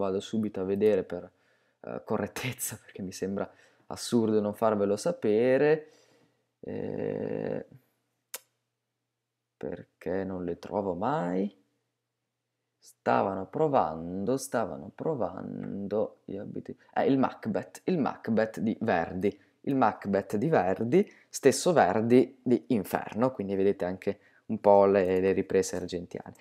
vado subito a vedere per uh, correttezza perché mi sembra assurdo non farvelo sapere eh, perché non le trovo mai stavano provando stavano provando gli abiti eh, il Macbeth il Macbeth di Verdi il Macbeth di Verdi stesso Verdi di Inferno quindi vedete anche un po' le, le riprese argentiane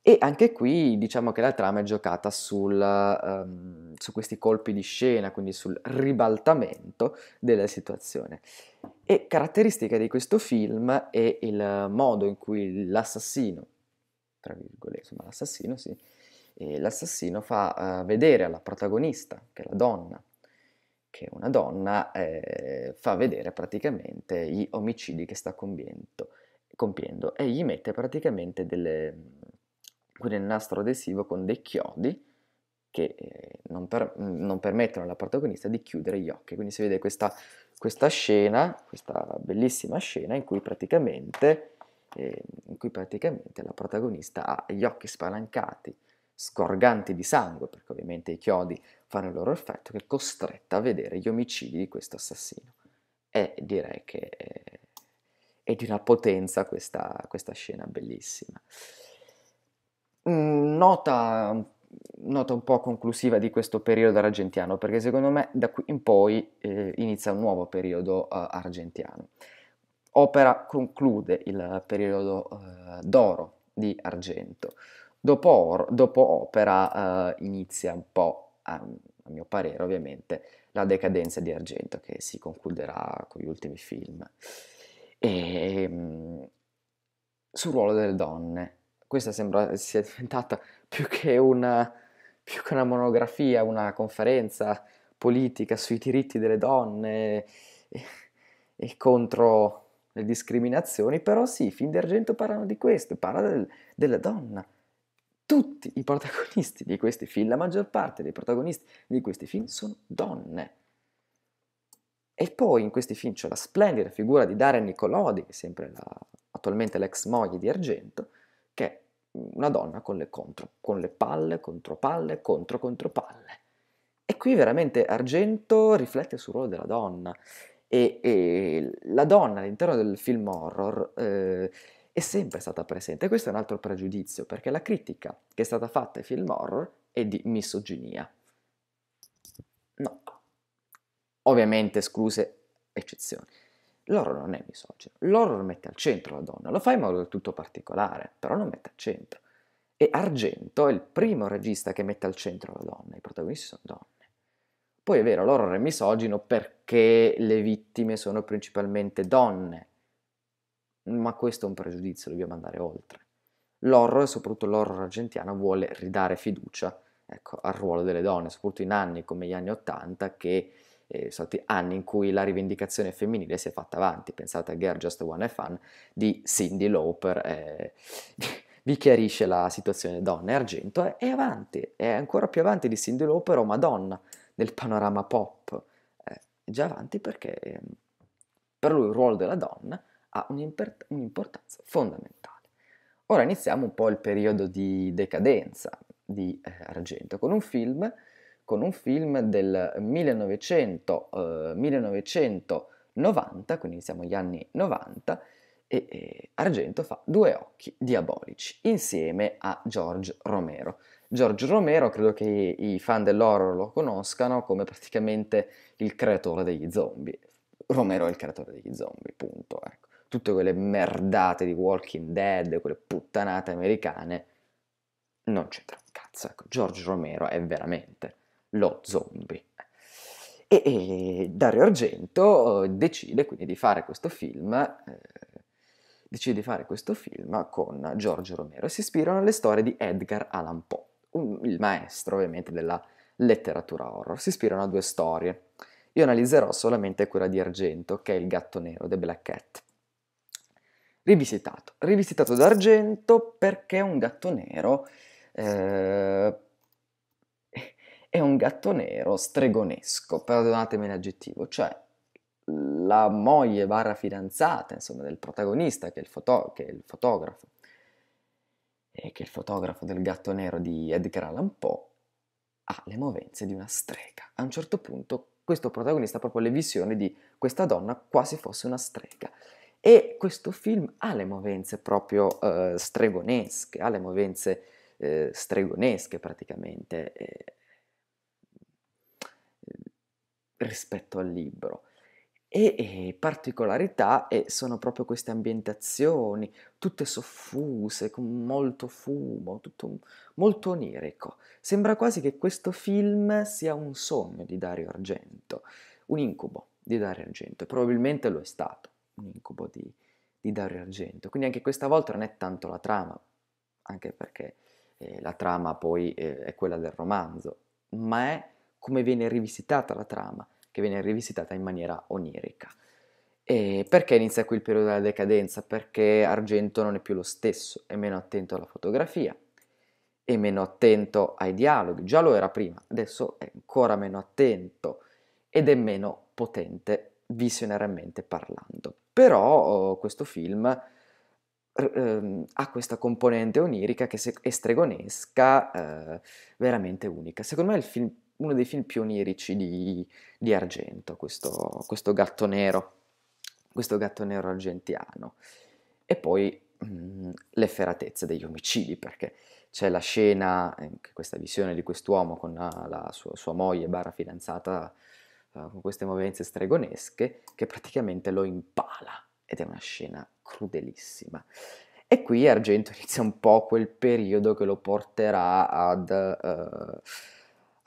e anche qui diciamo che la trama è giocata sul, um, su questi colpi di scena, quindi sul ribaltamento della situazione. E caratteristica di questo film è il modo in cui l'assassino, tra virgolette, insomma l'assassino sì, l'assassino fa uh, vedere alla protagonista, che è la donna, che una donna eh, fa vedere praticamente gli omicidi che sta compiendo, compiendo e gli mette praticamente delle quindi il nastro adesivo con dei chiodi che eh, non, per, non, permettono alla protagonista di chiudere gli occhi. Quindi si vede questa, questa scena, questa bellissima scena in cui praticamente, eh, in cui praticamente la protagonista ha gli occhi spalancati, scorganti di sangue, perché ovviamente i chiodi fanno il loro effetto, che è costretta a vedere gli omicidi di questo assassino. E direi che è, eh, è di una potenza questa, questa scena bellissima. Mm, nota, nota, un po' conclusiva di questo periodo argentiano, perché secondo me da qui in poi eh, inizia un nuovo periodo eh, argentiano. Opera conclude il periodo eh, d'oro di Argento. Dopo, or, dopo Opera eh, inizia un po', a, a mio parere ovviamente, la decadenza di Argento che si concluderà con gli ultimi film. E, ehm, sul ruolo delle donne questa sembra eh, sia diventata più che una, più che una monografia, una conferenza politica sui diritti delle donne e, e contro le discriminazioni, però sì, fin d'argento parlano di questo, parla del, della donna. Tutti i protagonisti di questi film, la maggior parte dei protagonisti di questi film sono donne. E poi in questi film c'è la splendida figura di Daria Nicolodi, che è sempre la, attualmente l'ex moglie di Argento, che è una donna con le, contro, con le palle, contro palle, contro contro palle. E qui veramente Argento riflette sul ruolo della donna e, e la donna all'interno del film horror eh, è sempre stata presente. Questo è un altro pregiudizio perché la critica che è stata fatta ai film horror è di misoginia. No, ovviamente escluse eccezioni. L'horror non è misogino, l'horror mette al centro la donna, lo fa in modo del tutto particolare, però non mette al centro. E Argento è il primo regista che mette al centro la donna, i protagonisti sono donne. Poi è vero, l'horror è misogino perché le vittime sono principalmente donne, ma questo è un pregiudizio, dobbiamo andare oltre. L'horror, soprattutto l'horror argentino, vuole ridare fiducia ecco, al ruolo delle donne, soprattutto in anni come gli anni Ottanta che eh, stati anni in cui la rivendicazione femminile si è fatta avanti. Pensate a Girl Just One and Fun di Cindy Lauper. Eh, vi chiarisce la situazione donna e argento è avanti, è ancora più avanti di Cindy Lauper o Madonna nel panorama pop. Eh, già avanti perché ehm, per lui il ruolo della donna ha un'importanza fondamentale. Ora iniziamo un po' il periodo di decadenza di eh, Argento con un film con un film del 1900, eh, 1990, quindi siamo agli anni 90, e, e eh, Argento fa Due occhi diabolici insieme a George Romero. George Romero credo che i fan dell'horror lo conoscano come praticamente il creatore degli zombie. Romero è il creatore degli zombie, punto. Ecco. Tutte quelle merdate di Walking Dead, quelle puttanate americane, non c'entra un cazzo. Ecco, George Romero è veramente lo zombie. E, e Dario Argento eh, decide quindi di fare questo film, eh, decide di fare questo film con Giorgio Romero e si ispirano alle storie di Edgar Allan Poe, un, il maestro ovviamente della letteratura horror. Si ispirano a due storie. Io analizzerò solamente quella di Argento, che è Il gatto nero, The Black Cat. Rivisitato. Rivisitato da Argento perché un gatto nero eh, è un gatto nero stregonesco, perdonatemi l'aggettivo, cioè la moglie barra fidanzata, insomma, del protagonista, che è il, foto- che è il fotografo, e che è il fotografo del gatto nero di Edgar Allan Poe, ha le movenze di una strega. A un certo punto questo protagonista ha proprio le visioni di questa donna quasi fosse una strega. E questo film ha le movenze proprio eh, stregonesche, ha le movenze eh, stregonesche praticamente. Eh, rispetto al libro. E, e particolarità e sono proprio queste ambientazioni, tutte soffuse, con molto fumo, tutto molto onirico. Sembra quasi che questo film sia un sogno di Dario Argento, un incubo di Dario Argento, e probabilmente lo è stato, un incubo di, di Dario Argento. Quindi anche questa volta non è tanto la trama, anche perché eh, la trama poi eh, è quella del romanzo, ma è come viene rivisitata la trama, che viene rivisitata in maniera onirica. E perché inizia qui il periodo della decadenza? Perché Argento non è più lo stesso, è meno attento alla fotografia, è meno attento ai dialoghi, già lo era prima, adesso è ancora meno attento ed è meno potente visionariamente parlando. Però oh, questo film ehm, ha questa componente onirica che è stregonesca eh, veramente unica. Secondo me il film uno dei film più onirici di, di Argento, questo, questo, gatto nero, questo gatto nero argentiano. E poi mh, mm, l'efferatezza degli omicidi, perché c'è la scena, eh, questa visione di quest'uomo con la, eh, la sua, sua, moglie barra fidanzata eh, con queste movenze stregonesche, che praticamente lo impala, ed è una scena crudelissima. E qui Argento inizia un po' quel periodo che lo porterà ad... Eh,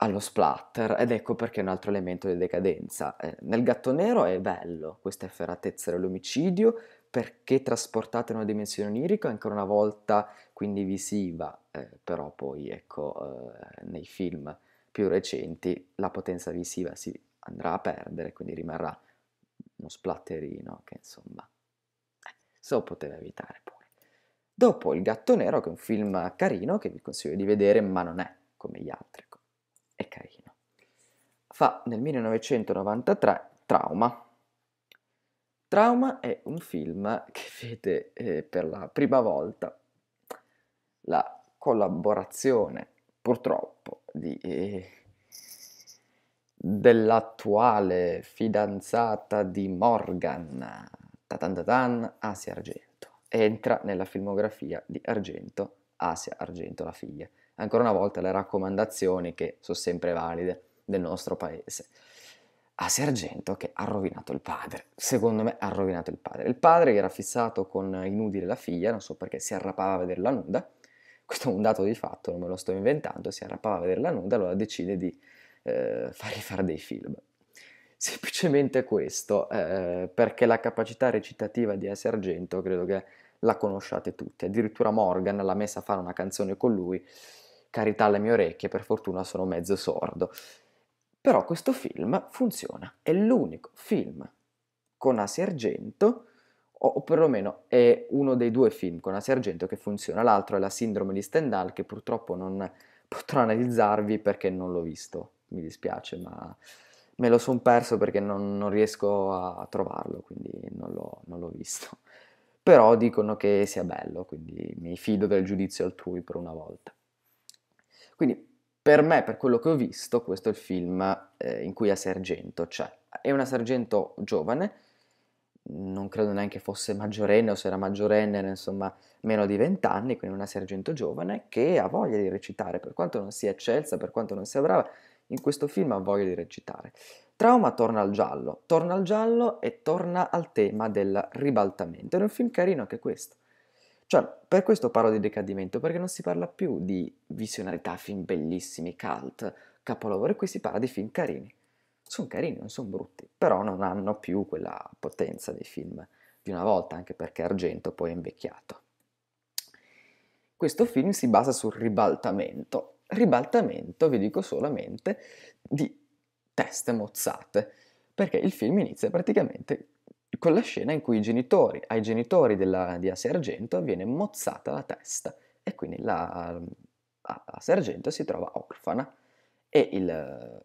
allo splatter ed ecco perché è un altro elemento di decadenza. Eh, nel gatto nero è bello questa efferatezza dell'omicidio perché trasportata in una dimensione onirica ancora una volta quindi visiva, eh, però poi ecco eh, nei film più recenti la potenza visiva si andrà a perdere, quindi rimarrà uno splatterino che insomma eh, se lo poteva evitare pure. Dopo Il gatto nero che è un film carino che vi consiglio di vedere ma non è come gli altri carino. Fa nel 1993 Trauma. Trauma è un film che vede eh, per la prima volta la collaborazione, purtroppo, di, eh, dell'attuale fidanzata di Morgan, tatantadan, Asia Argento. Entra nella filmografia di Argento, Asia Argento, la figlia ancora una volta le raccomandazioni che sono sempre valide del nostro paese. A Sergento che ha rovinato il padre, secondo me ha rovinato il padre. Il padre che era fissato con i nudi della figlia, non so perché, si arrapava a vederla nuda, questo è un dato di fatto, non me lo sto inventando, si arrapava a vederla nuda, allora decide di eh, fargli fare dei film. Semplicemente questo, eh, perché la capacità recitativa di A. Sargento credo che la conosciate tutti, addirittura Morgan l'ha messa a fare una canzone con lui Carità alle mie orecchie, per fortuna sono mezzo sordo. Però questo film funziona, è l'unico film con Asi Argento, o perlomeno è uno dei due film con Asi Argento che funziona, l'altro è La sindrome di Stendhal che purtroppo non potrò analizzarvi perché non l'ho visto, mi dispiace, ma me lo sono perso perché non, non, riesco a trovarlo, quindi non l'ho, non l'ho visto. Però dicono che sia bello, quindi mi fido del giudizio altrui per una volta. Quindi per me, per quello che ho visto, questo è il film eh, in cui è sergento c'è. Cioè, è una sergento giovane, non credo neanche fosse maggiorenne o se era maggiorenne, insomma meno di vent'anni, quindi una sergento giovane che ha voglia di recitare, per quanto non sia eccelsa, per quanto non sia brava, in questo film ha voglia di recitare. Trauma torna al giallo, torna al giallo e torna al tema del ribaltamento. È un film carino anche questo. Cioè, per questo parlo di decadimento, perché non si parla più di visionarità, film bellissimi, cult, capolavoro, e qui si parla di film carini. Sono carini, non sono brutti, però non hanno più quella potenza dei film di una volta, anche perché Argento poi è invecchiato. Questo film si basa sul ribaltamento. Ribaltamento, vi dico solamente, di teste mozzate, perché il film inizia praticamente con la scena in cui genitori, ai genitori della, di Asia Argento viene mozzata la testa e quindi la, Asia Argento si trova orfana e il,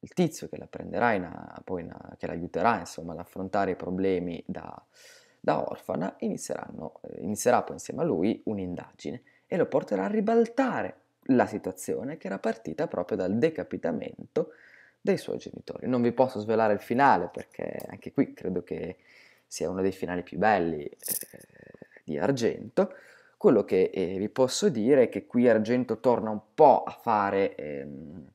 il tizio che la prenderà, in, poi in, che l'aiuterà insomma, ad affrontare i problemi da, da orfana, inizierà poi insieme a lui un'indagine e lo porterà a ribaltare la situazione che era partita proprio dal decapitamento dai suoi genitori. Non vi posso svelare il finale perché anche qui credo che sia uno dei finali più belli eh, di Argento. Quello che eh, vi posso dire è che qui Argento torna un po' a fare ehm,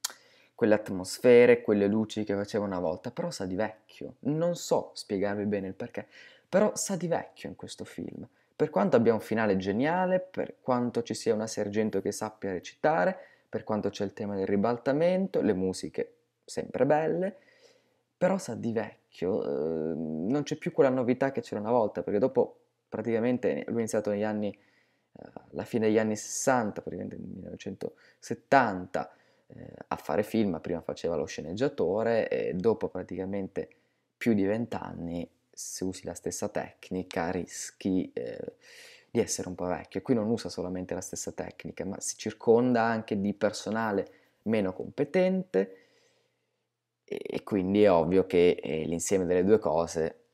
quelle atmosfere, quelle luci che faceva una volta, però sa di vecchio. Non so spiegarvi bene il perché, però sa di vecchio in questo film. Per quanto abbia un finale geniale, per quanto ci sia una sergento che sappia recitare, per quanto c'è il tema del ribaltamento, le musiche sempre belle, però sa di vecchio, eh, non c'è più quella novità che c'era una volta, perché dopo praticamente lui è iniziato negli anni, eh, alla fine degli anni 60, praticamente nel 1970, eh, a fare film, prima faceva lo sceneggiatore e dopo praticamente più di vent'anni, se usi la stessa tecnica, rischi eh, di essere un po' vecchio. Qui non usa solamente la stessa tecnica, ma si circonda anche di personale meno competente, e quindi è ovvio che eh, l'insieme delle due cose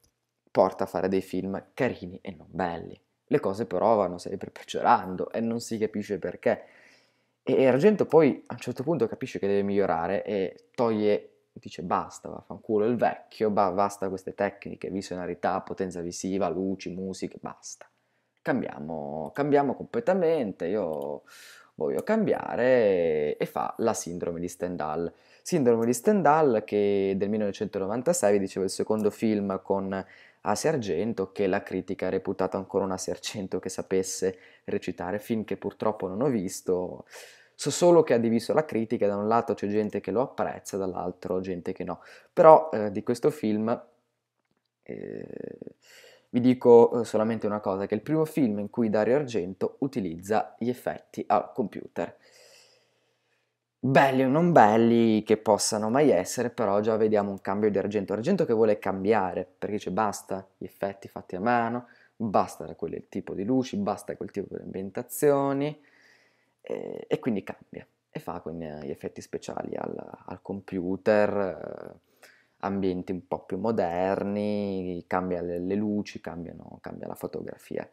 porta a fare dei film carini e non belli. Le cose però vanno sempre peggiorando e non si capisce perché. E Argento poi a un certo punto capisce che deve migliorare e toglie, dice basta, vaffanculo il vecchio, basta queste tecniche, visionarità, potenza visiva, luci, musica, basta. Cambiamo, cambiamo completamente, io voglio cambiare e fa la sindrome di Stendhal. Sindrome di Stendhal che del 1996 vi dicevo il secondo film con Asi Argento che la critica ha reputato ancora un Asi Argento che sapesse recitare, film che purtroppo non ho visto. So solo che ha diviso la critica, da un lato c'è gente che lo apprezza, dall'altro gente che no. Però eh, di questo film eh, vi dico eh, solamente una cosa, che è il primo film in cui Dario Argento utilizza gli effetti al computer belli o non belli che possano mai essere, però già vediamo un cambio di argento. Argento che vuole cambiare, perché dice basta gli effetti fatti a mano, basta quel tipo di luci, basta quel tipo di ambientazioni, e, e quindi cambia. E fa quindi eh, gli effetti speciali al, al computer, eh, ambienti un po' più moderni, cambia le, le luci, cambiano, cambia la fotografia.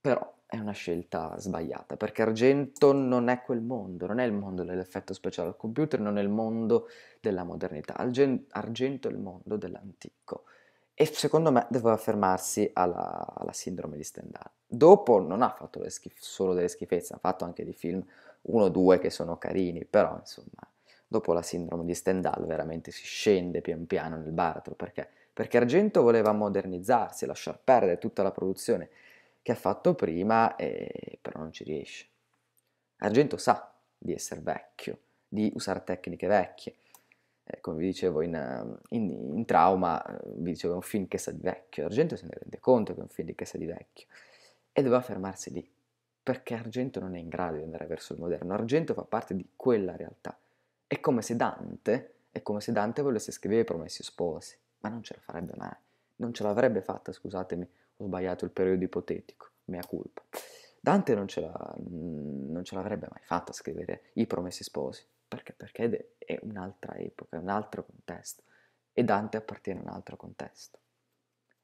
Però è una scelta sbagliata, perché argento non è quel mondo, non è il mondo dell'effetto speciale al computer, non è il mondo della modernità, argento è il mondo dell'antico. E secondo me doveva fermarsi alla, alla sindrome di Stendhal. Dopo non ha fatto schif- solo delle schifezze, ha fatto anche dei film, uno o due che sono carini, però insomma, dopo la sindrome di Stendhal veramente si scende pian piano nel baratro, perché? Perché Argento voleva modernizzarsi, lasciar perdere tutta la produzione che ha fatto prima e eh, però non ci riesce. Argento sa di essere vecchio, di usare tecniche vecchie. Eh, come vi dicevo in, in, in Trauma, eh, vi dicevo è un film che sa di vecchio. Argento se ne rende conto che è un film che sa di vecchio. E doveva fermarsi lì, perché Argento non è in grado di andare verso il moderno. Argento fa parte di quella realtà. È come se Dante, è come se Dante volesse scrivere i Promessi Sposi, ma non ce la farebbe mai. Non ce l'avrebbe fatta, scusatemi, ho sbagliato il periodo ipotetico, mea culpa. Dante non ce, mm, non ce l'avrebbe mai fatta a scrivere I Promessi Sposi, perché? Perché è un'altra epoca, è un altro contesto, e Dante appartiene a un altro contesto.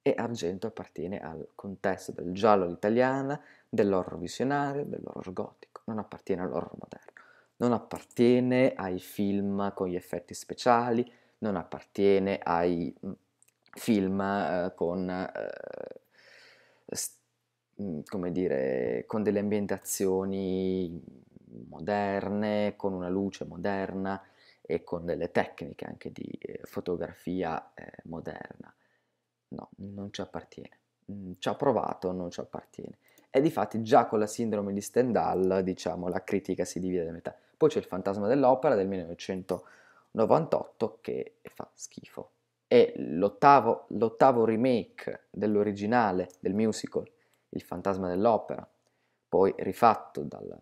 E Argento appartiene al contesto del giallo all'italiana, dell'horror visionario, dell'horror gotico, non appartiene all'horror moderno, non appartiene ai film con gli effetti speciali, non appartiene ai mm, film eh, con eh, Mhmm, come dire, con delle ambientazioni moderne, con una luce moderna e con delle tecniche anche di eh, fotografia eh, moderna. No, non ci appartiene. Mhmm, ci ha provato, non ci appartiene. E di fatti già con la sindrome di Stendhal, diciamo, la critica si divide da metà. Poi c'è il fantasma dell'opera del 1998 che fa schifo è l'ottavo, l'ottavo remake dell'originale del musical Il fantasma dell'opera, poi rifatto dalla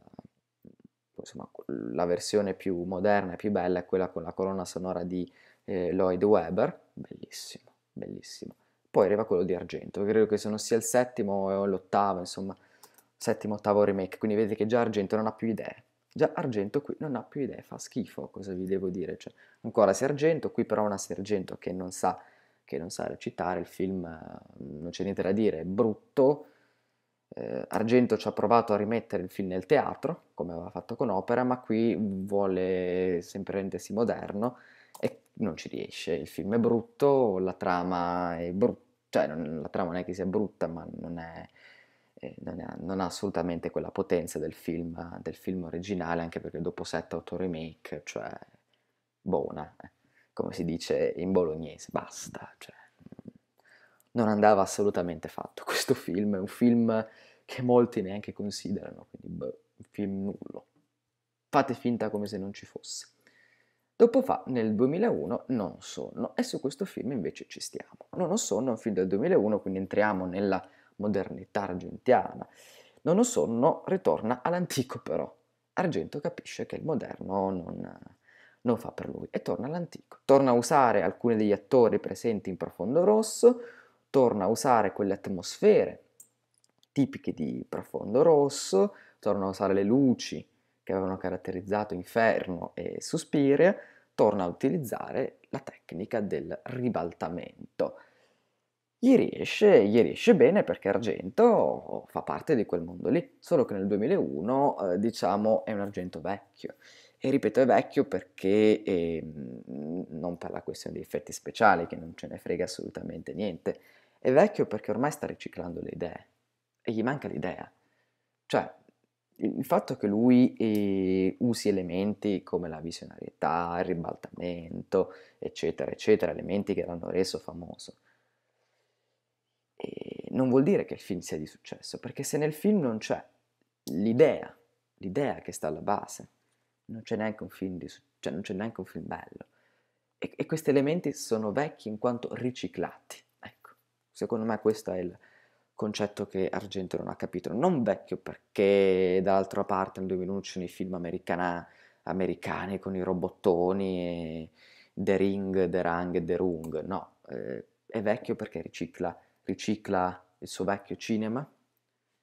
insomma, la versione più moderna e più bella è quella con la colonna sonora di eh, Lloyd Webber, bellissimo, bellissimo. Poi arriva quello di Argento, credo che sono sia il settimo eh, o l'ottavo, insomma, settimo, ottavo remake, quindi vedete che già Argento non ha più idee. Già argento qui non ha più idee, fa schifo, cosa vi devo dire? Cioè, ancora sergento, qui però una sergento che non sa, che non sa recitare, il film eh, non c'è niente da dire, è brutto. Eh, argento ci ha provato a rimettere il film nel teatro, come aveva fatto con Opera, ma qui vuole sempre rendersi moderno e non ci riesce. Il film è brutto, la trama è brutta, cioè non, la trama non è che sia brutta, ma non è eh, non, ha, non, ha, assolutamente quella potenza del film, del film originale, anche perché dopo 7-8 remake, cioè, buona, eh. come si dice in bolognese, basta, cioè, mm. non andava assolutamente fatto questo film, è un film che molti neanche considerano, quindi boh, un film nullo. Fate finta come se non ci fosse. Dopo fa nel 2001 Non Sonno e su questo film invece ci stiamo. Non Sonno è un film del 2001, quindi entriamo nella modernità argentiana. Non ho sonno ritorna all'antico però. Argento capisce che il moderno non, non fa per lui e torna all'antico. Torna a usare alcuni degli attori presenti in Profondo Rosso, torna a usare quelle atmosfere tipiche di Profondo Rosso, torna a usare le luci che avevano caratterizzato Inferno e Suspiria, torna a utilizzare la tecnica del ribaltamento. Gli riesce, gli riesce bene perché Argento fa parte di quel mondo lì, solo che nel 2001 eh, diciamo è un Argento vecchio. E ripeto è vecchio perché eh, non per la questione di effetti speciali, che non ce ne frega assolutamente niente, è vecchio perché ormai sta riciclando le idee e gli manca l'idea. Cioè, il fatto che lui eh, usi elementi come la visionarietà, il ribaltamento, eccetera, eccetera, elementi che l'hanno reso famoso, non vuol dire che il film sia di successo, perché se nel film non c'è l'idea, l'idea che sta alla base, non c'è neanche un film, di, cioè non c'è neanche un film bello. E, e questi elementi sono vecchi in quanto riciclati. Ecco, secondo me questo è il concetto che Argento non ha capito. Non vecchio perché dall'altra parte nel 2001 ci sono i film americana, americani con i robottoni e eh, The Ring, The Rang, The Rung. No, eh, è vecchio perché ricicla ricicla il suo vecchio cinema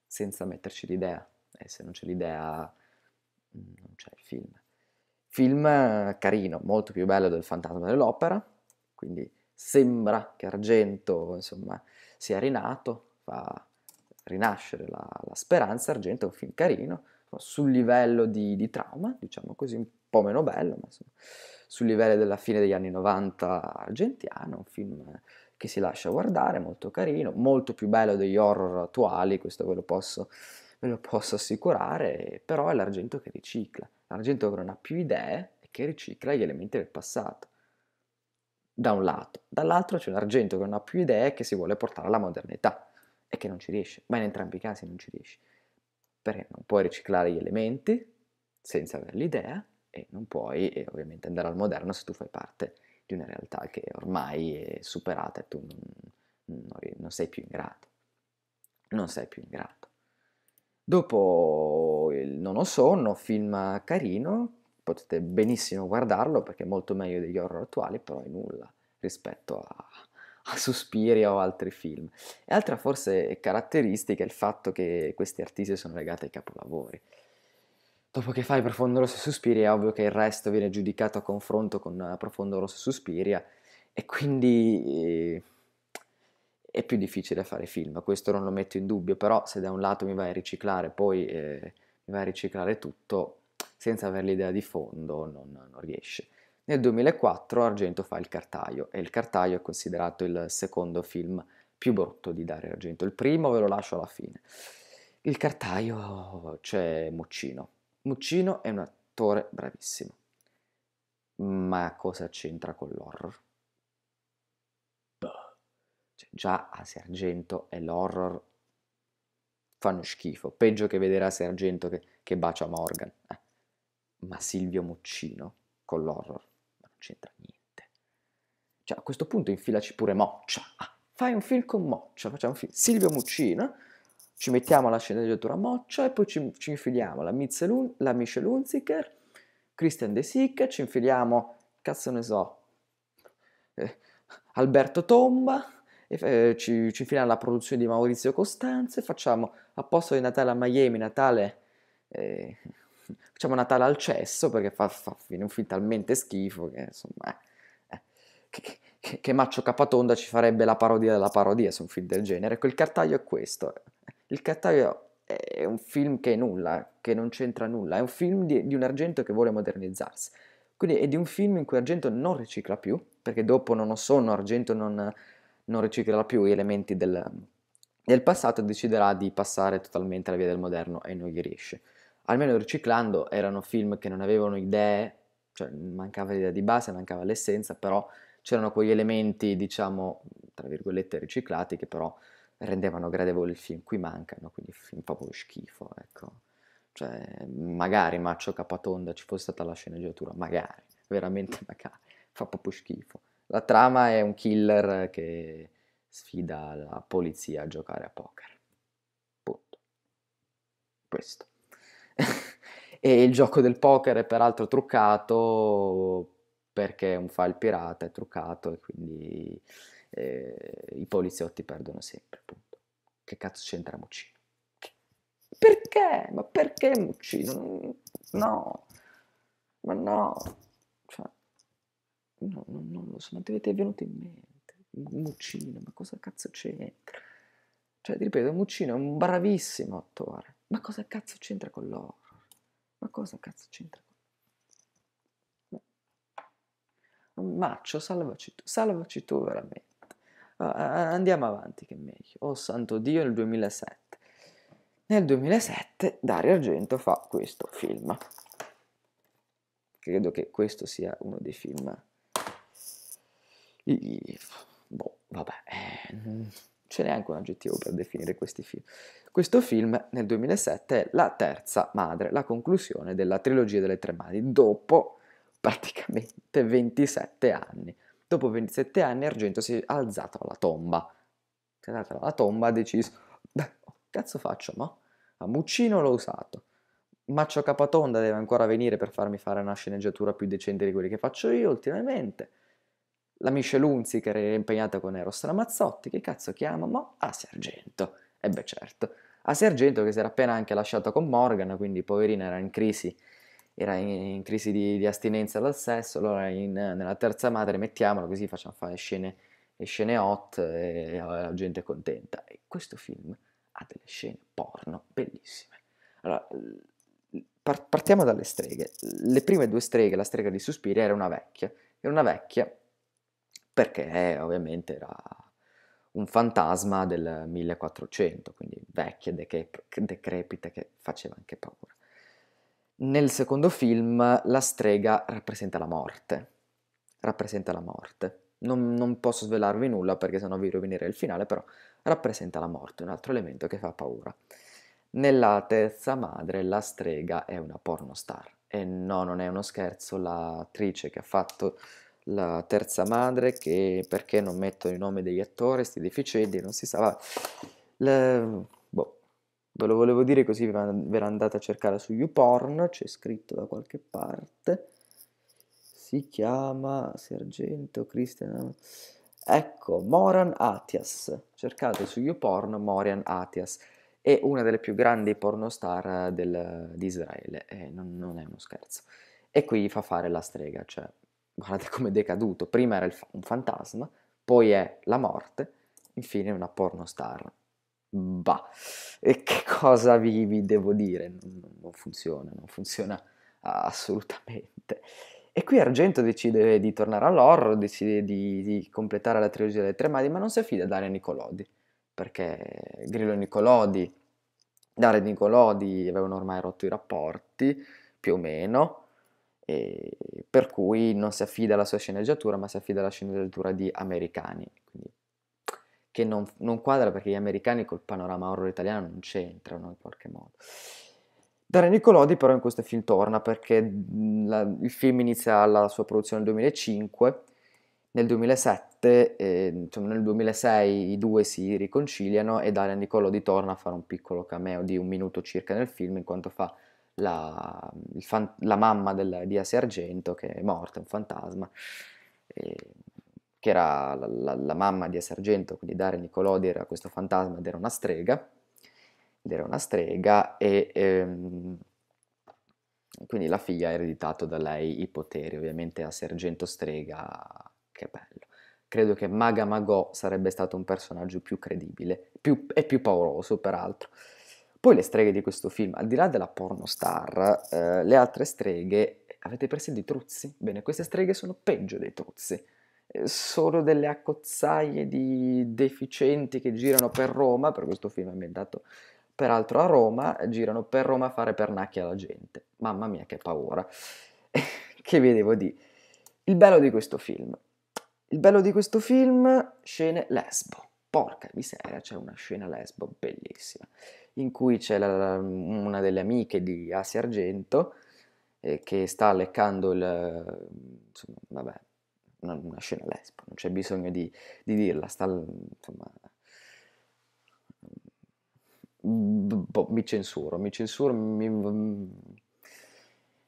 senza metterci l'idea. E se non c'è l'idea, mm, non c'è il film. Film eh, carino, molto più bello del Fantasma dell'Opera, quindi sembra che Argento insomma, sia rinato, fa rinascere la, la speranza. Argento è un film carino, sul livello di, di, trauma, diciamo così, un po' meno bello, ma insomma, sul livello della fine degli anni 90 argentiano, un film che si lascia guardare, molto carino, molto più bello degli horror attuali, questo ve lo posso, ve lo posso assicurare, però è l'argento che ricicla, l'argento che non ha più idee e che ricicla gli elementi del passato. Da un lato, dall'altro c'è l'argento che non ha più idee e che si vuole portare alla modernità e che non ci riesce, ma in entrambi i casi non ci riesce, perché non puoi riciclare gli elementi senza aver l'idea e non puoi e ovviamente andare al moderno se tu fai parte di una realtà che ormai è superata e tu non, non, non sei più in grado. Non sei più in grado. Dopo il Non ho sonno, film carino, potete benissimo guardarlo perché è molto meglio degli horror attuali, però è nulla rispetto a, a Suspiri o altri film. E altra forse caratteristica è il fatto che questi artisti sono legati ai capolavori. Dopo che fai Profondo Rosso e Suspiri è ovvio che il resto viene giudicato a confronto con eh, Profondo Rosso e Suspiria e quindi eh, è più difficile fare film, questo non lo metto in dubbio, però se da un lato mi vai a riciclare poi eh, mi vai a riciclare tutto senza avere l'idea di fondo non, non riesce. Nel 2004 Argento fa Il Cartaio e Il Cartaio è considerato il secondo film più brutto di Dario Argento, il primo ve lo lascio alla fine. Il Cartaio c'è Muccino Muccino è un attore bravissimo. Ma cosa c'entra con l'horror? Cioè, già a Sergento e l'horror fanno schifo. Peggio che vedere a Sergento che, che bacia Morgan. Eh. Ma Silvio Muccino con l'horror non c'entra niente. Cioè, a questo punto infilaci pure Moccia. Ah, fai un film con Moccia, facciamo un film. Silvio Muccino ci mettiamo la sceneggiatura moccia e poi ci, ci infiliamo la, Michelun, la Michelunziker, Christian De Sica, ci infiliamo, cazzo ne so, eh, Alberto Tomba, eh, ci, ci infiliamo la produzione di Maurizio Costanze, facciamo a posto di Natale a Miami, Natale... Eh, facciamo Natale al cesso perché fa, fa un film talmente schifo che insomma eh, eh che, che, che Maccio Capatonda ci farebbe la parodia della parodia su un film del genere. Quel cartaglio è questo. Il Cattaio è un film che è nulla, eh, che non c'entra nulla, è un film di, di un Argento che vuole modernizzarsi. Quindi è di un film in cui Argento non ricicla più, perché dopo Non ho sonno Argento non, non riciclerà più gli elementi del, del passato e deciderà di passare totalmente alla via del moderno e non gli riesce. Almeno riciclando erano film che non avevano idee, cioè mancava l'idea di base, mancava l'essenza, però c'erano quegli elementi, diciamo, tra virgolette riciclati che però rendevano gradevole il film, qui mancano, quindi il film fa proprio schifo, ecco. Cioè, magari Maccio Capatonda ci fosse stata la sceneggiatura, magari, veramente magari, fa proprio schifo. La trama è un killer che sfida la polizia a giocare a poker. Punto. Questo. e il gioco del poker è peraltro truccato perché è un file pirata è truccato e quindi eh, i poliziotti perdono sempre, appunto. Che cazzo c'entra Muccino? Perché? Ma perché Muccino? No, ma no, cioè, no, no, non lo so, ma dovete venuto in mente, Muccino, ma cosa cazzo c'entra? Cioè, ripeto, Muccino è un bravissimo attore, ma cosa cazzo c'entra con loro? Ma cosa cazzo c'entra con Maccio, salvaci tu, salvaci tu veramente andiamo avanti che è meglio. Oh santo Dio, nel 2007. Nel 2007 Dario Argento fa questo film. Credo che questo sia uno dei film... I... Boh, vabbè, ehm, ce n'è anche un aggettivo per definire questi film. Questo film nel 2007 è La terza madre, la conclusione della trilogia delle tre madri, dopo praticamente 27 anni. Dopo 27 anni Argento si è alzato alla tomba. Si è alzato alla tomba ha deciso, beh, oh, cazzo faccio, ma? A Muccino l'ho usato. Maccio Capatonda deve ancora venire per farmi fare una sceneggiatura più decente di quelli che faccio io ultimamente. La Michelunzi che era impegnata con Eros Ramazzotti, che cazzo chiama? Ma a Sergento. E beh certo. A Sergento che si era appena anche lasciato con Morgan, quindi poverina era in crisi era in, in crisi di, di, astinenza dal sesso, allora in, nella terza madre mettiamola così facciamo fare scene, scene hot e, e la gente è contenta. E questo film ha delle scene porno bellissime. Allora, par- partiamo dalle streghe. Le prime due streghe, la strega di Suspiri, era una vecchia. Era una vecchia perché eh, ovviamente era un fantasma del 1400, quindi vecchia, deche- decrepita, che faceva anche paura. Nel secondo film la strega rappresenta la morte. Rappresenta la morte. Non, non, posso svelarvi nulla perché sennò vi rovinerei il finale, però rappresenta la morte, un altro elemento che fa paura. Nella terza madre la strega è una pornostar. E no, non è uno scherzo, l'attrice che ha fatto la terza madre, che perché non metto i nomi degli attori, sti deficienti, non si sa... La Ve lo volevo dire così ve l'andate a cercare su YouPorn, c'è scritto da qualche parte. Si chiama Sergento Cristian... Ecco, Moran Atias. Cercate su YouPorn Moran Atias. È una delle più grandi pornostar eh, del, di Israele. Eh, non, non, è uno scherzo. E qui gli fa fare la strega. Cioè, guardate come è decaduto. Prima era il, un fantasma, poi è la morte, infine una pornostar bah, e che cosa vi, vi devo dire? Non, non, funziona, non funziona assolutamente. E qui Argento decide di tornare all'horror, decide di, di completare la trilogia delle tre madri, ma non si affida a Dario Nicolodi, perché Grillo e Nicolodi, Dario e Nicolodi avevano ormai rotto i rapporti, più o meno, per cui non si affida alla sua sceneggiatura, ma si affida alla sceneggiatura di Americani che non, non quadra perché gli americani col panorama horror italiano non c'entrano in qualche modo. Dario Nicolodi però in questo film torna perché mm, la, il film inizia la sua produzione nel 2005, nel 2007, eh, insomma nel 2006 i due si riconciliano e Dario Nicolodi torna a fare un piccolo cameo di un minuto circa nel film in quanto fa la, fan, la mamma del, di Asi Argento che è morta, un fantasma. E che era la, la, la mamma di Sergento, quindi Dare Nicolodi era questo fantasma ed era una strega, ed era una strega e ehm, quindi la figlia ha ereditato da lei i poteri, ovviamente a Sergento Strega, che bello. Credo che Maga Magò sarebbe stato un personaggio più credibile più, e più pauroso, peraltro. Poi le streghe di questo film, al di là della pornostar, eh, le altre streghe, avete presente i truzzi? Bene, queste streghe sono peggio dei truzzi. Eh, solo delle accozzaglie di deficienti che girano per Roma, per questo film è ambientato peraltro a Roma, girano per Roma a fare pernacchia alla gente. Mamma mia che paura. che vi devo dire? Il bello di questo film. Il bello di questo film, scene lesbo. Porca miseria, c'è una scena lesbo bellissima, in cui c'è la, una delle amiche di Asi Argento eh, che sta leccando il... insomma, vabbè, una scena lesbo, non c'è bisogno di, di dirla, sta, insomma, boh, mi censuro, mi censuro, mi,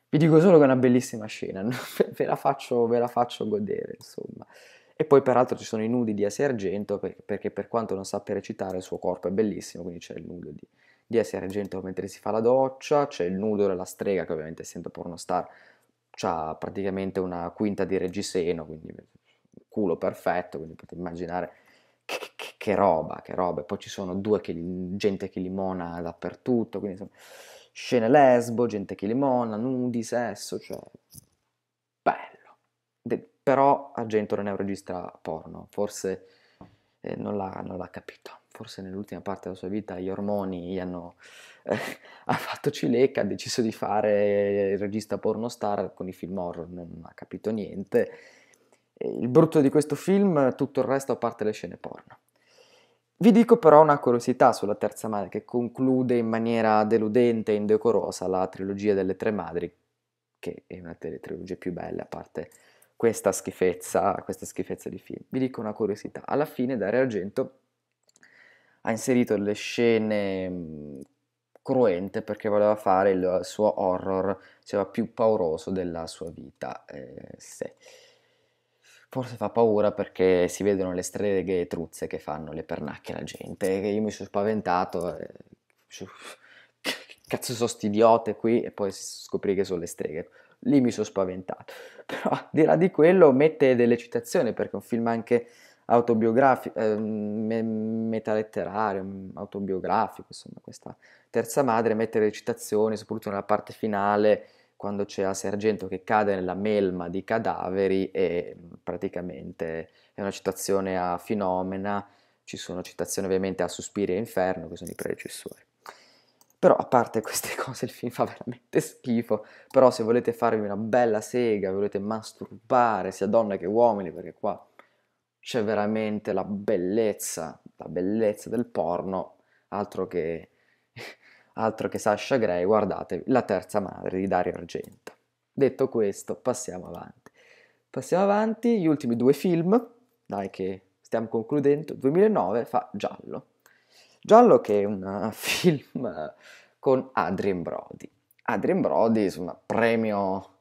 vi dico solo che è una bellissima scena, ve la faccio, ve la faccio godere, insomma. E poi peraltro ci sono i nudi di Asia Argento, perché per quanto non sappia recitare il suo corpo è bellissimo, quindi c'è il nudo di, di Asia Argento mentre si fa la doccia, c'è il nudo della strega, che ovviamente essendo pornostar star ha praticamente una quinta di reggiseno, quindi culo perfetto, quindi potete immaginare che, che, che roba, che roba. E poi ci sono due che, gente che limona dappertutto, quindi insomma, scene lesbo, gente che limona, nudi, sesso, cioè bello. De, però Argento non è un regista porno, forse eh, non, l'ha, non l'ha capito, forse nell'ultima parte della sua vita gli ormoni gli hanno ha fatto Cileca, ha deciso di fare il regista pornostar con i film horror, non ha capito niente. Il brutto di questo film, tutto il resto a parte le scene porno. Vi dico però una curiosità sulla terza madre che conclude in maniera deludente e indecorosa la trilogia delle tre madri, che è una delle trilogie più belle, a parte questa schifezza, questa schifezza di film. Vi dico una curiosità, alla fine Dario Argento ha inserito le scene cruente perché voleva fare il suo horror, diceva, più pauroso della sua vita. Eh, se. Forse fa paura perché si vedono le streghe truzze che fanno le pernacchie alla gente. Io mi sono spaventato, eh, cazzo sono sti idiote qui, e poi scoprì che sono le streghe. Lì mi sono spaventato. Però, al di là di quello, mette delle citazioni perché è un film anche autobiografico, eh, metaletterario, mm, autobiografico, insomma, questa terza madre mette le citazioni, soprattutto nella parte finale, quando c'è a sergento che cade nella melma di cadaveri e mm, praticamente è una citazione a Fenomena, ci sono citazioni ovviamente a Suspiri e Inferno, che sono i predecessori. Però a parte queste cose il film fa veramente schifo, però se volete farvi una bella sega, volete masturbare sia donne che uomini, perché qua c'è veramente la bellezza, la bellezza del porno, altro che, altro che Sasha Gray, guardate, la terza madre di Dario Argento. Detto questo, passiamo avanti. Passiamo avanti, gli ultimi due film, dai che stiamo concludendo, 2009 fa Giallo. Giallo che è un eh, film con Adrian Brody. Adrian Brody, insomma, premio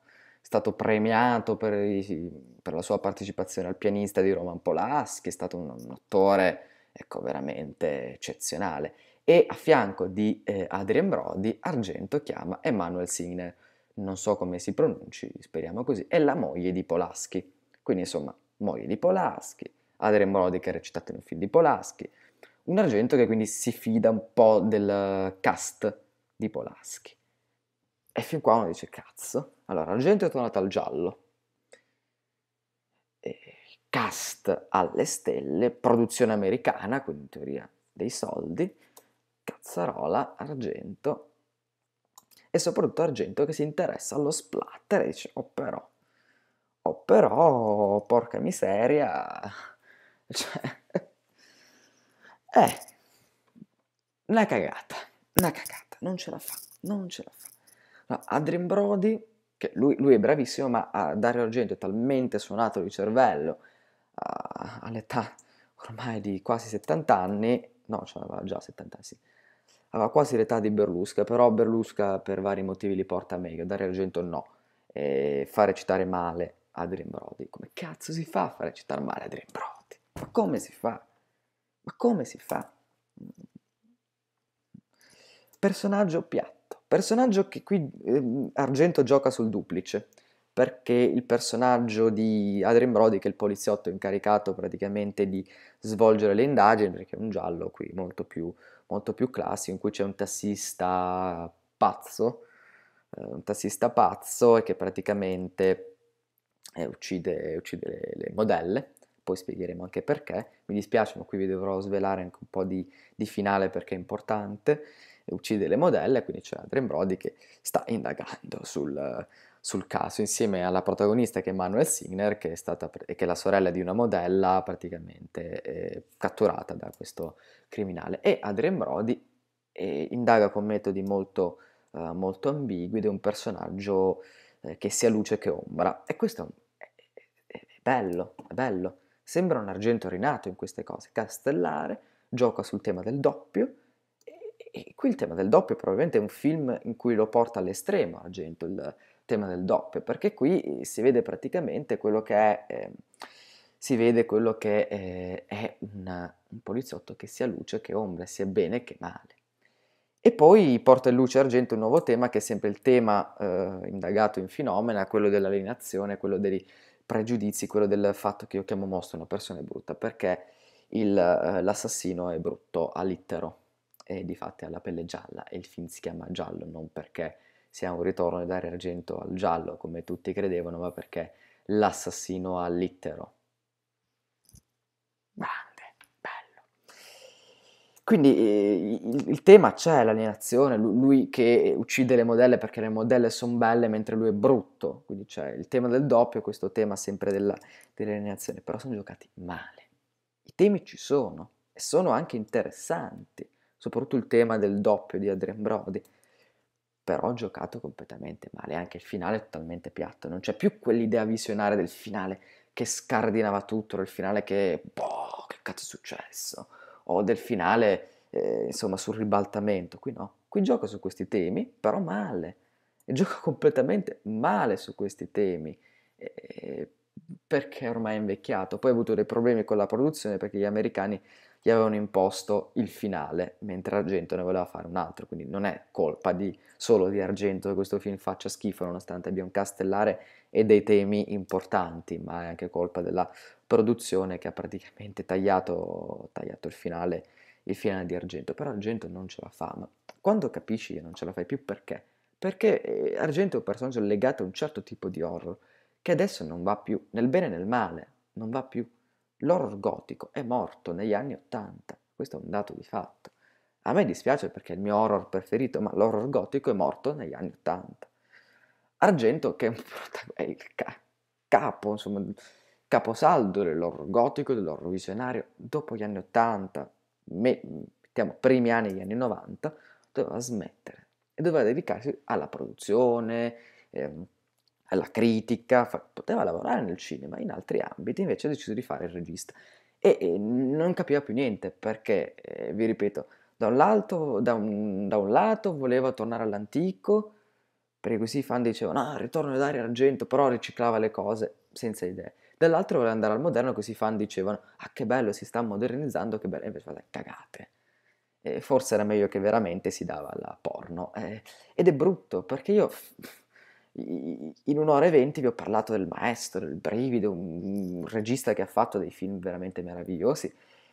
stato premiato per, i, per, la sua partecipazione al pianista di Roman Polaschi, è stato un, un attore ecco, veramente eccezionale. E a fianco di eh, Adrien Brody, Argento chiama Emanuel Signer, non so come si pronunci, speriamo così, è la moglie di Polaschi. Quindi insomma, moglie di Polaschi, Adrian Brody che ha recitato in un film di Polaschi, un Argento che quindi si fida un po' del cast di Polaschi. E fin qua uno dice, cazzo, allora l'argento è tornato al giallo, e cast alle stelle, produzione americana, quindi in teoria dei soldi, cazzarola, argento, e soprattutto argento che si interessa allo splatter e dice, oh però, oh però, porca miseria, cioè, eh, una cagata, una cagata, non ce la fa, non ce la fa. No, Adrian Brody, che lui, lui, è bravissimo, ma a ah, Dario Argento è talmente suonato di cervello uh, all'età ormai di quasi 70 anni, no, cioè aveva già 70 anni, sì. aveva quasi l'età di Berlusca, però Berlusca per vari motivi li porta meglio, Dario Argento no, e fa recitare male Adrian Brody. Come cazzo si fa a far recitare male Adrian Brody? Ma come si fa? Ma come si fa? Personaggio piatto. Personaggio che qui eh, Argento gioca sul duplice, perché il personaggio di Adrian Brody, che è il poliziotto incaricato praticamente di svolgere le indagini, perché è un giallo qui molto più, molto più classico, in cui c'è un tassista pazzo, eh, un tassista pazzo e che praticamente eh, uccide, uccide le, le modelle, poi spiegheremo anche perché. Mi dispiace, ma qui vi dovrò svelare anche un po' di, di finale perché è importante uccide le modelle, quindi c'è Adrian Brody che sta indagando sul, sul caso insieme alla protagonista che è Manuel Signer, che è, stata, che è la sorella di una modella praticamente eh, catturata da questo criminale. E Adrian Brody eh, indaga con metodi molto, eh, molto ambigui ed è un personaggio eh, che sia luce che ombra. E questo è, un, è, è bello, è bello. Sembra un argento rinato in queste cose. Castellare gioca sul tema del doppio, e qui il tema del doppio è probabilmente un film in cui lo porta all'estremo Argento, il tema del doppio, perché qui eh, si vede praticamente quello che è, eh, si vede quello che eh, è una, un poliziotto che sia luce che ombra, sia bene che male. E poi porta in luce argento un nuovo tema che è sempre il tema eh, indagato in fenomena, quello dell'alienazione, quello dei pregiudizi, quello del fatto che io chiamo mostro una persona brutta perché il, eh, l'assassino è brutto all'ittero e di fatto ha la pelle gialla e il film si chiama giallo non perché sia un ritorno di dare argento al giallo come tutti credevano, ma perché l'assassino ha l'ittero. Grande, bello. Quindi eh, il, il tema c'è, l'alienazione, lui che uccide le modelle perché le modelle sono belle mentre lui è brutto, quindi c'è il tema del doppio, questo tema sempre della, dell'alienazione, però sono giocati male. I temi ci sono e sono anche interessanti soprattutto il tema del doppio di Adrian Brody, però ho giocato completamente male, anche il finale è totalmente piatto, non c'è più quell'idea visionaria del finale che scardinava tutto, del finale che, boh, che cazzo è successo, o del finale, eh, insomma, sul ribaltamento, qui no, qui gioco su questi temi, però male, e gioca completamente male su questi temi, eh, perché ormai è invecchiato, poi ho avuto dei problemi con la produzione perché gli americani gli avevano imposto il finale, mentre Argento ne voleva fare un altro, quindi non è colpa di, solo di Argento che questo film faccia schifo, nonostante abbia un castellare e dei temi importanti, ma è anche colpa della produzione che ha praticamente tagliato, tagliato il, finale, il finale di Argento, però Argento non ce la fa, ma quando capisci che non ce la fai più perché? Perché eh, Argento è un personaggio legato a un certo tipo di horror, che adesso non va più, nel bene e nel male, non va più. L'horror gotico è morto negli anni Ottanta, questo è un dato di fatto. A me dispiace perché è il mio horror preferito, ma l'horror gotico è morto negli anni Ottanta. Argento, che è il capo, insomma, caposaldo dell'horror gotico, dell'horror visionario, dopo gli anni Ottanta, mettiamo primi anni degli anni 90, doveva smettere e doveva dedicarsi alla produzione, ehm, alla critica, fa, poteva lavorare nel cinema, in altri ambiti invece ha deciso di fare il regista e, e non capiva più niente perché, eh, vi ripeto, da un, lato, da, un, da un, lato, voleva tornare all'antico, perché così i fan dicevano ah, ritorno ad Dario Argento, però riciclava le cose senza idee. Dall'altro voleva andare al moderno, così i fan dicevano ah che bello, si sta modernizzando, che bello, e invece guarda, cagate. E forse era meglio che veramente si dava alla porno. Eh, ed è brutto, perché io in un'ora e venti vi ho parlato del maestro, del brivido, un, regista che ha fatto dei film veramente meravigliosi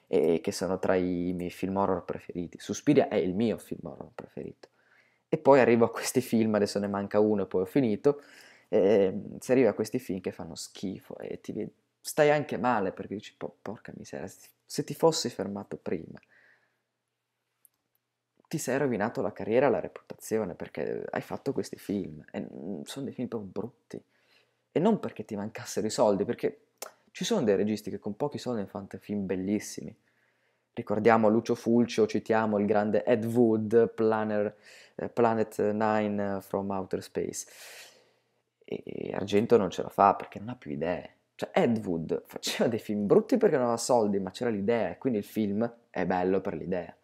e che sono tra i miei film horror preferiti. Suspiria è il mio film horror preferito. E poi arrivo a questi film, adesso ne manca uno e poi ho finito, e ehm, si arriva a questi film che fanno schifo e ti stai anche male perché dici, porca miseria, se ti fossi fermato prima ti sei rovinato la carriera, la reputazione, perché hai fatto questi film, e mm, sono dei film proprio brutti. E non perché ti mancassero i soldi, perché ci sono dei registi che con pochi soldi fanno film bellissimi. Ricordiamo Lucio Fulcio, citiamo il grande Ed Wood, eh, Planet, Planet 9 eh, from Outer Space. E Argento non ce la fa perché non ha più idee. Cioè Ed Wood faceva dei film brutti perché non aveva soldi, ma c'era l'idea e quindi il film è bello per l'idea.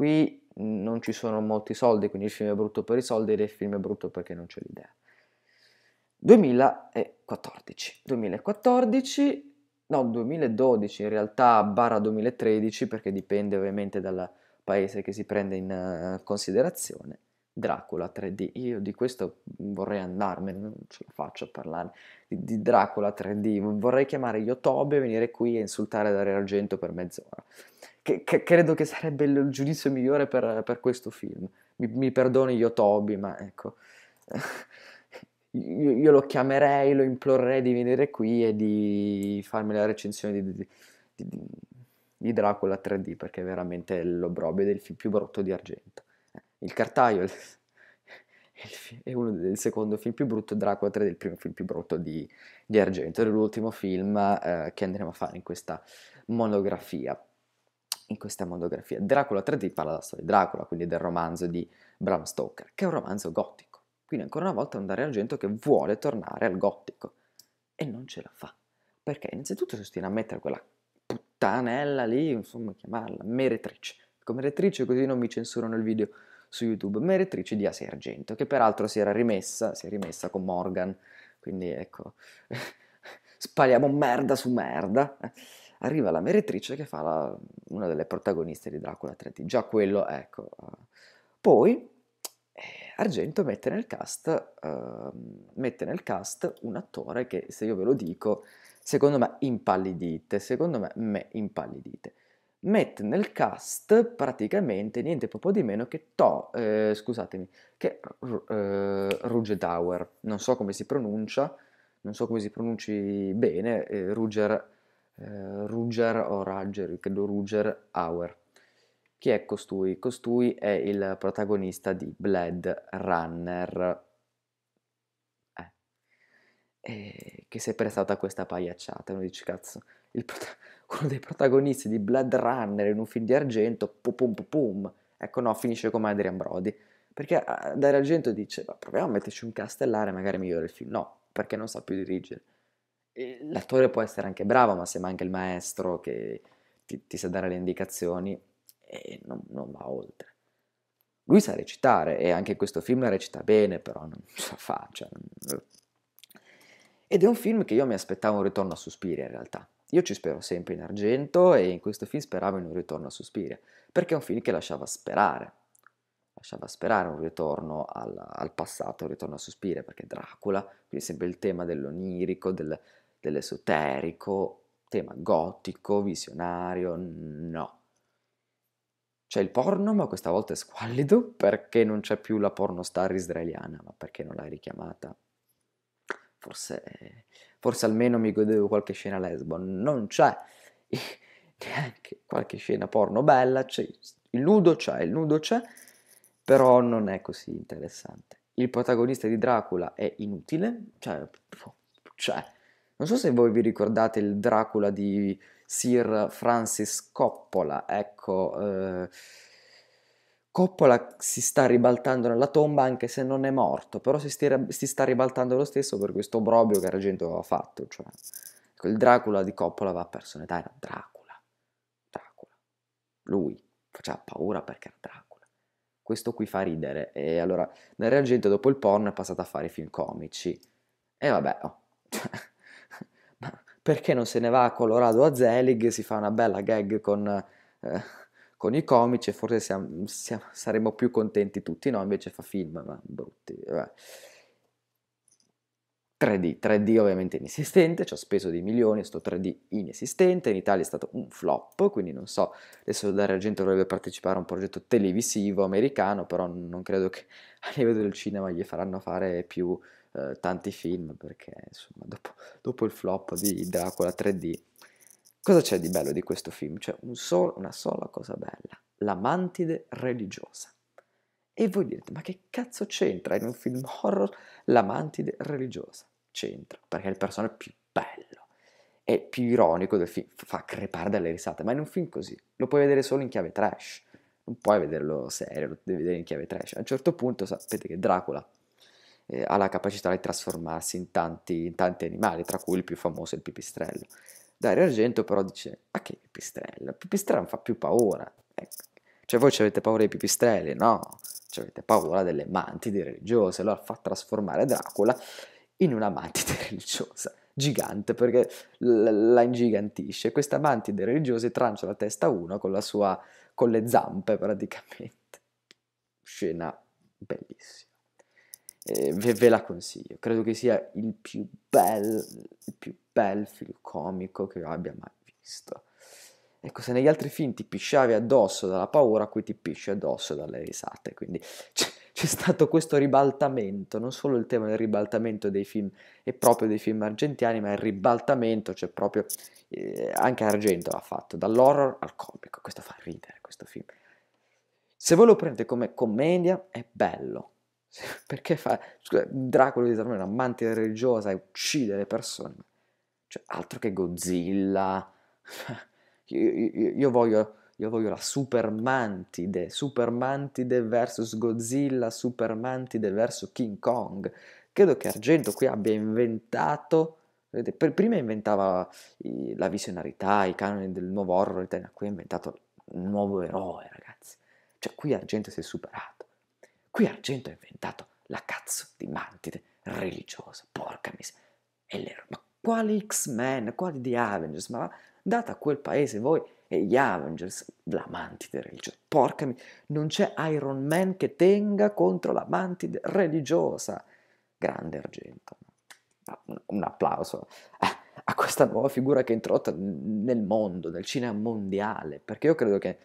Qui non ci sono molti soldi, quindi il film è brutto per i soldi ed il film è brutto perché non c'è l'idea. 2014. 2014, no 2012 in realtà, barra 2013 perché dipende ovviamente dal paese che si prende in eh, considerazione. Dracula 3D, io di questo vorrei andarmene, non ce la faccio a parlare di, di Dracula 3D, vorrei chiamare Yotobe, venire qui e insultare Dario Argento per mezz'ora che, che credo che sarebbe il giudizio migliore per, per questo film. Mi, mi, perdoni io Toby, ma ecco, io, io, lo chiamerei, lo implorerei di venire qui e di farmi la recensione di, di, di, di Dracula 3D, perché è veramente l'obrobio del film più brutto di Argento. Eh, il cartaio è uno del secondo film più brutto, Dracula 3 è il primo film più brutto di, di Argento, è l'ultimo film eh, che andremo a fare in questa monografia in questa monografia. Dracula 3D parla della storia di Dracula, quindi del romanzo di Bram Stoker, che è un romanzo gotico. Quindi ancora una volta è un Dario Argento che vuole tornare al gotico e non ce la fa. Perché innanzitutto si ostina a mettere quella puttanella lì, insomma chiamarla meretrice. Ecco, meretrice così non mi censurano il video su YouTube, meretrice di Asia Argento, che peraltro si era rimessa, si è rimessa con Morgan, quindi ecco, spariamo merda su merda arriva la meretrice che fa la, una delle protagoniste di Dracula 3D, già quello, ecco. Eh. Poi eh, Argento mette nel, cast, uh, mette nel cast un attore che, se io ve lo dico, secondo me impallidite, secondo me me impallidite. Mette nel cast praticamente niente proprio di meno che To, eh, scusatemi, che eh, Ruger Tower, non so come si pronuncia, non so come si pronunci bene, eh, Ruger eh, Ruger o Rugger, credo Ruger Auer. Chi è costui? Costui è il protagonista di Blade Runner, eh. e... che si è prestata questa pagliacciata. non dice, cazzo, prota- uno dei protagonisti di Blade Runner in un film di argento, pum pum pum, pum. ecco no, finisce come Adrian Brody. Perché eh, Dario Argento dice, proviamo a metterci un castellare, magari migliore il film. No, perché non sa più dirigere l'attore può essere anche bravo, ma se manca il maestro che ti, ti sa dare le indicazioni, eh, non, non, va oltre. Lui sa recitare e anche in questo film recita bene, però non sa la fa. Cioè, non... Ed è un film che io mi aspettavo un ritorno a Suspiria in realtà. Io ci spero sempre in argento e in questo film speravo in un ritorno a Suspiria, perché è un film che lasciava sperare. Lasciava sperare un ritorno al, al passato, un ritorno a Suspiria, perché Dracula, quindi sempre il tema dell'onirico, del, dell'esoterico, tema gotico, visionario, no. C'è il porno, ma questa volta è squallido perché non c'è più la pornostar israeliana, ma perché non l'hai richiamata? Forse, forse almeno mi godevo qualche scena lesbo. Non c'è neanche qualche scena porno bella, c'è, il nudo c'è, il nudo c'è, però non è così interessante. Il protagonista di Dracula è inutile, cioè, c'è non so se voi vi ricordate il Dracula di Sir Francis Coppola, ecco, eh, Coppola si sta ribaltando nella tomba anche se non è morto, però si, stira, si sta ribaltando lo stesso per questo obbrobio che Argento aveva fatto, cioè ecco, il Dracula di Coppola va a in età, era Dracula, Dracula, lui faceva paura perché era Dracula, questo qui fa ridere e allora Dario Argento dopo il porno è passato a fare i film comici e vabbè, oh. perché non se ne va a Colorado a Zelig, si fa una bella gag con, eh, con i comici e forse siamo, siamo, saremmo più contenti tutti, no, invece fa film, ma brutti. Vabbè. 3D, 3D ovviamente inesistente, ci ho speso dei milioni, sto 3D inesistente, in Italia è stato un flop, quindi non so, adesso Dario gente dovrebbe partecipare a un progetto televisivo americano, però non credo che a livello del cinema gli faranno fare più, eh, tanti film perché insomma dopo, dopo, il flop di Dracula 3D cosa c'è di bello di questo film? C'è un sol- una sola cosa bella, la mantide religiosa. E voi direte ma che cazzo c'entra in un film horror la mantide religiosa? C'entra perché è il personaggio più bello è più ironico del film, fa crepare dalle risate, ma in un film così lo puoi vedere solo in chiave trash, non puoi vederlo serio, lo devi vedere in chiave trash. A un certo punto sapete che Dracula eh, ha la capacità di trasformarsi in tanti, in tanti, animali, tra cui il più famoso è il pipistrello. Dario Argento però dice, ma che pipistrello? Il pipistrello non fa più paura. Ecco. Cioè voi avete paura dei pipistrelli? No, avete paura delle mantide religiose. Allora fa trasformare Dracula in una mantide religiosa gigante perché la ingigantisce. Questa mantide religiosa trancia la testa a uno con, sua, con le zampe praticamente. Scena bellissima eh, ve, ve, la consiglio. Credo che sia il più bel, il più bel film comico che io abbia mai visto. Ecco, se negli altri film ti pisciavi addosso dalla paura, qui ti pisci addosso dalle risate. Quindi c'è, c'è stato questo ribaltamento, non solo il tema del ribaltamento dei film e proprio dei film argentiani, ma il ribaltamento, cioè proprio eh, anche Argento l'ha fatto, dall'horror al comico. Questo fa ridere, questo film. Se voi lo prendete come commedia, è bello, Perché fa... Scusa, Dracula di Salmone è una mantide religiosa e uccide le persone. Cioè, altro che Godzilla. io, io, io, voglio, io voglio la super mantide. Super mantide versus Godzilla, super mantide versus King Kong. Credo che Argento qui abbia inventato... Vedete, per, prima inventava i, la visionarità, i canoni del nuovo horror italiano, qui ha inventato un nuovo eroe, ragazzi. Cioè, qui Argento si è superato. Qui Argento ha inventato la cazzo di mantide religiosa, porca miseria. E l'ero, ma quali X-Men, quali The Avengers? Ma data quel paese voi e gli Avengers, la mantide religiosa, porca miseria. Non c'è Iron Man che tenga contro la mantide religiosa. Grande Argento. Ah, un applauso a questa nuova figura che è introdotta nel mondo, nel cinema mondiale, perché io credo che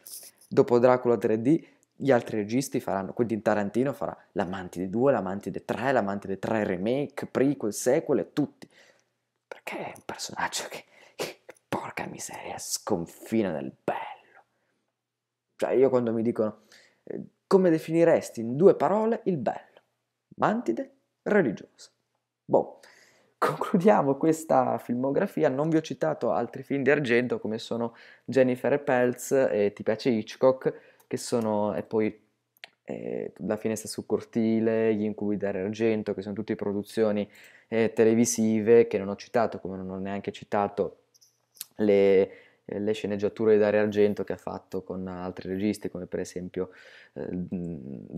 dopo Dracula 3D gli altri registi faranno, Quentin Tarantino farà l'Amantide 2, l'Amantide 3, l'Amantide 3 remake, prequel, sequel e tutti. Perché è un personaggio che, che porca miseria, sconfina nel bello. Cioè io quando mi dicono, eh, come definiresti in due parole il bello? Mantide religiosa. Boh, concludiamo questa filmografia. Non vi ho citato altri film di Argento come sono Jennifer e Pelz e Ti piace Hitchcock che sono e poi eh, La finestra sul cortile, Gli incubi argento, che sono tutte produzioni eh, televisive che non ho citato, come non ho neanche citato le, eh, le sceneggiature di Dario Argento che ha fatto con altri registi, come per esempio eh,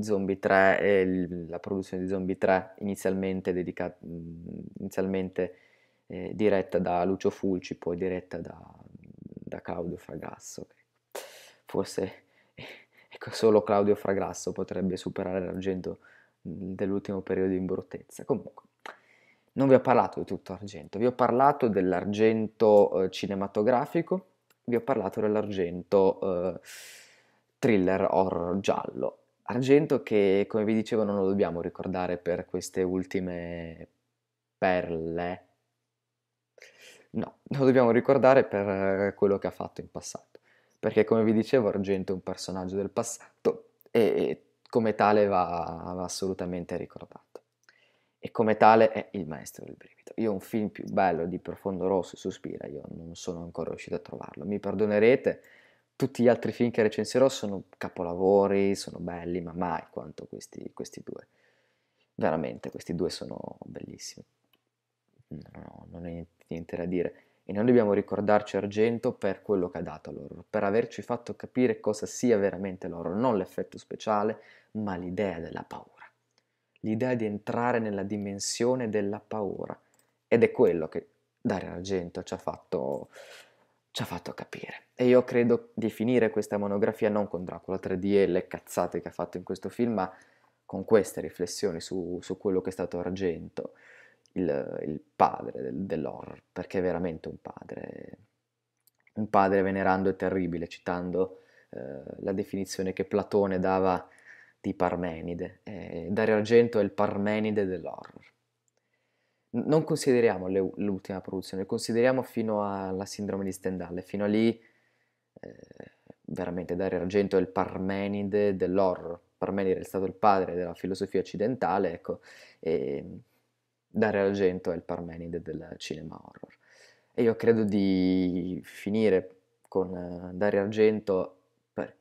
Zombie 3 e la produzione di Zombie 3 inizialmente, dedica- inizialmente eh, diretta da Lucio Fulci, poi diretta da, da Claudio Fragasso. Forse ecco, solo Claudio Fragrasso potrebbe superare l'argento mhmm, dell'ultimo periodo in bruttezza. Comunque, non vi ho parlato di tutto argento, vi ho parlato dell'argento eh, cinematografico, vi ho parlato dell'argento eh, thriller horror giallo. Argento che, come vi dicevo, non lo dobbiamo ricordare per queste ultime perle. No, lo dobbiamo ricordare per eh, quello che ha fatto in passato perché come vi dicevo Argento è un personaggio del passato e, come tale va, va, assolutamente ricordato. E come tale è il maestro del brivido. Io un film più bello di Profondo Rosso e Sospira, io non sono ancora riuscito a trovarlo. Mi perdonerete, tutti gli altri film che recensirò sono capolavori, sono belli, ma mai quanto questi, questi due. Veramente, questi due sono bellissimi. No, non ho niente da dire e noi dobbiamo ricordarci Argento per quello che ha dato l'oro, per averci fatto capire cosa sia veramente l'oro, non l'effetto speciale, ma l'idea della paura, l'idea di entrare nella dimensione della paura. Ed è quello che dare Argento ci ha fatto, ci ha fatto capire. E io credo di finire questa monografia non con Dracula 3D e le cazzate che ha fatto in questo film, ma con queste riflessioni su, su quello che è stato Argento il, il padre del, dell'horror, perché è veramente un padre, un padre venerando e terribile, citando eh, la definizione che Platone dava di Parmenide. Eh, Dario Argento è il Parmenide dell'horror. Non consideriamo le, l'ultima produzione, consideriamo fino alla sindrome di Stendhal, fino a lì eh, veramente Dario Argento è il Parmenide dell'horror. Parmenide è stato il padre della filosofia occidentale, ecco, e Dare Argento è il Parmenide del cinema horror. E io credo di finire con eh, Dare Argento per...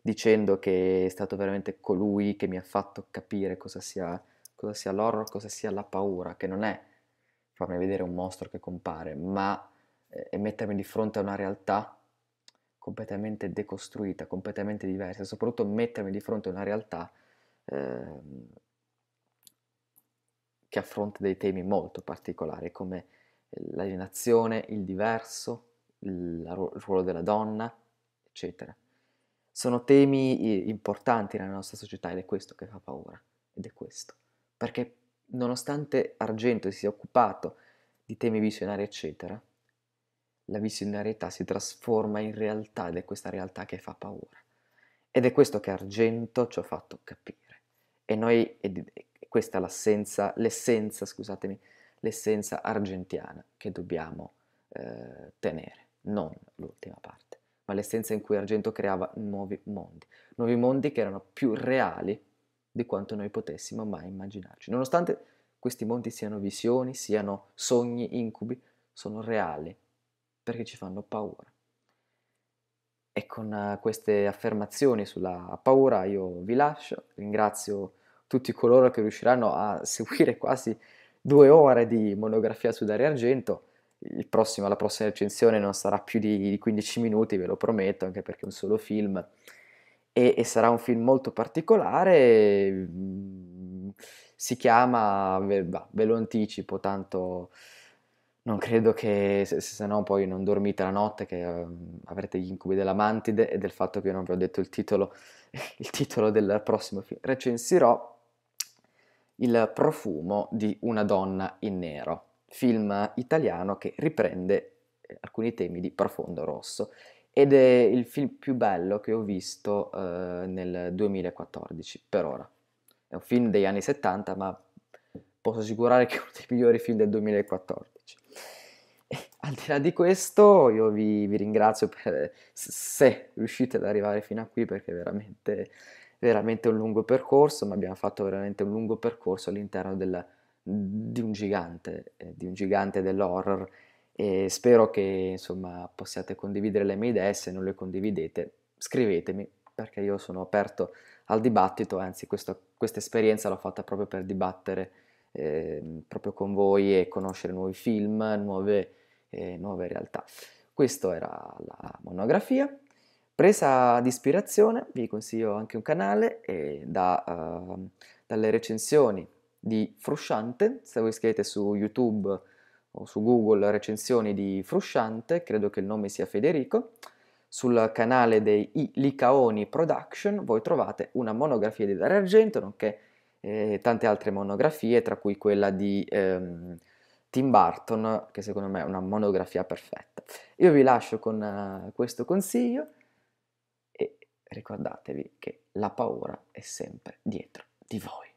dicendo che è stato veramente colui che mi ha fatto capire cosa sia, cosa sia l'horror, cosa sia la paura, che non è farmi vedere un mostro che compare, ma eh, è mettermi di fronte a una realtà completamente decostruita, completamente diversa, e soprattutto mettermi di fronte a una realtà eh, che affronta dei temi molto particolari come eh, l'alienazione, il diverso, il ruolo della donna, eccetera. Sono temi importanti nella nostra società ed è questo che fa paura, ed è questo. Perché nonostante Argento si sia occupato di temi visionari, eccetera, la visionarietà si trasforma in realtà ed è questa realtà che fa paura. Ed è questo che Argento ci ha fatto capire. E noi, questa è l'essenza, scusatemi, l'essenza argentiana che dobbiamo eh, tenere, non l'ultima parte, ma l'essenza in cui Argento creava nuovi mondi, nuovi mondi che erano più reali di quanto noi potessimo mai immaginarci. Nonostante questi mondi siano visioni, siano sogni, incubi, sono reali perché ci fanno paura. E con eh, queste affermazioni sulla paura io vi lascio, ringrazio tutti coloro che riusciranno a seguire quasi due ore di monografia su Dario Argento. Prossimo, la prossima recensione non sarà più di 15 minuti, ve lo prometto, anche perché è un solo film. E, e sarà un film molto particolare. Mm, si chiama, ve, bah, ve lo anticipo, tanto non credo che, se, se, no poi non dormite la notte, che um, avrete gli incubi della mantide e del fatto che io non vi ho detto il titolo, il titolo del prossimo film. Recensirò il profumo di una donna in nero, film italiano che riprende eh, alcuni temi di profondo rosso ed è il film più bello che ho visto eh, nel 2014 per ora. È un film degli anni 70 ma posso assicurare che è uno dei migliori film del 2014. E, al di là di questo io vi, vi ringrazio per, se riuscite ad arrivare fino a qui perché veramente veramente un lungo percorso, ma abbiamo fatto veramente un lungo percorso all'interno del, di un gigante, eh, di un gigante dell'horror e spero che insomma possiate condividere le mie idee, se non le condividete scrivetemi perché io sono aperto al dibattito, anzi questa esperienza l'ho fatta proprio per dibattere eh, proprio con voi e conoscere nuovi film, nuove, eh, nuove realtà. Questa era la monografia, Presa di ispirazione vi consiglio anche un canale eh, da, uh, dalle recensioni di Frusciante, se voi scrivete su YouTube o su Google recensioni di Frusciante, credo che il nome sia Federico, sul canale dei I Licaoni Production voi trovate una monografia di Dario Argento, nonché eh, tante altre monografie, tra cui quella di... Ehm, Tim Burton, che secondo me è una monografia perfetta. Io vi lascio con uh, questo consiglio ricordatevi che la paura è sempre dietro di voi.